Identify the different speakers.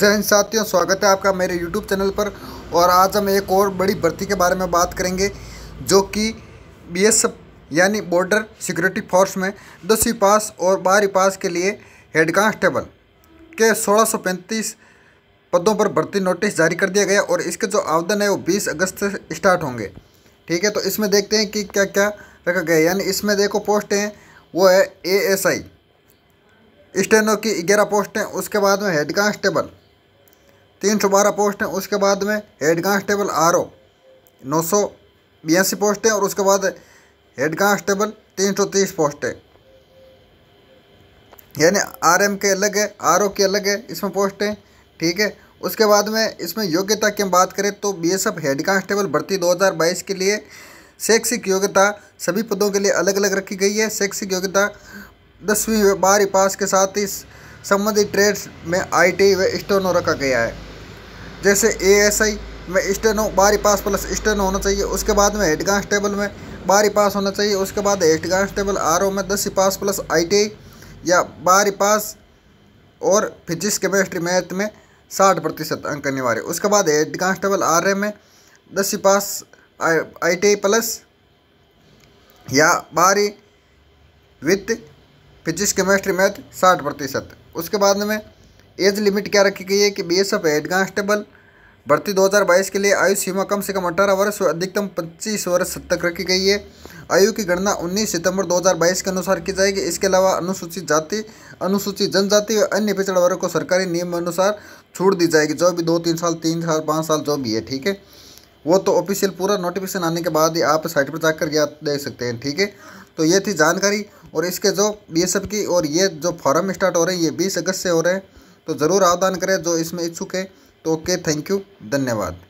Speaker 1: जय हिंद साथियों स्वागत है आपका मेरे यूट्यूब चैनल पर और आज हम एक और बड़ी भर्ती के बारे में बात करेंगे जो कि बी यानी बॉर्डर सिक्योरिटी फोर्स में दसवीं पास और बारहवीं पास के लिए हेड कांस्टेबल के 1635 पदों पर भर्ती नोटिस जारी कर दिया गया और इसके जो आवेदन है वो 20 अगस्त से स्टार्ट होंगे ठीक है तो इसमें देखते हैं कि क्या क्या रखा गया यानी इसमें देखो पोस्ट हैं वो है ए एस आई स्टेनो की ग्यारह पोस्ट हैं उसके बाद में हेड कांस्टेबल तीन सौ बारह पोस्ट हैं उसके बाद में हेड कांस्टेबल आर ओ नौ सौ बयासी पोस्ट हैं और उसके बाद हेड कांस्टेबल तीन सौ तीस पोस्ट है यानी आर एम के अलग है आर ओ के अलग है इसमें पोस्ट हैं ठीक है उसके बाद में इसमें योग्यता की हम बात करें तो B S F head constable भर्ती 2022 के लिए शैक्षिक योग्यता सभी पदों के लिए अलग अलग रखी गई है शैक्षिक योग्यता दसवीं बारहवीं पास के साथ ही संबंधित ट्रेड्स में आई टी व स्टोनो रखा गया है जैसे ए एस आई में स्टेनो बारी पास प्लस स्टेनो होना चाहिए उसके बाद में हेड कांस्टेबल में बारी पास होना चाहिए उसके बाद हेड कांस्टेबल आर ओ में दस पास प्लस आई या बारी पास और फिजिक्स केमिस्ट्री मैथ में साठ प्रतिशत अंक अनिवार्य उसके बाद हेड कांस्टेबल आर ए में दस पास आई टी प्लस या बारी विथ फिजिक्स केमिस्ट्री मैथ साठ प्रतिशत उसके बाद में एज लिमिट क्या रखी गई है कि बी एस एफ एडकांस्टेबल भर्ती 2022 के लिए आयु सीमा कम से कम अठारह वर्ष और अधिकतम 25 वर्ष तक रखी गई है आयु की गणना 19 सितंबर 2022 के अनुसार की जाएगी इसके अलावा अनुसूचित जाति अनुसूचित जनजाति व अन्य पिछड़ा वर्ग को सरकारी नियम अनुसार छूट दी जाएगी जो भी दो तीन साल तीन साल पाँच साल जो भी है ठीक है वो तो ऑफिशियल पूरा नोटिफिकेशन आने के बाद ही आप साइट पर जाकर या देख सकते हैं ठीक है तो ये थी जानकारी और इसके जो बी की और ये जो फॉर्म स्टार्ट हो रहे हैं ये बीस अगस्त से हो रहे हैं तो ज़रूर आवदान करें जो इसमें इच्छुक है तो ओके थैंक यू धन्यवाद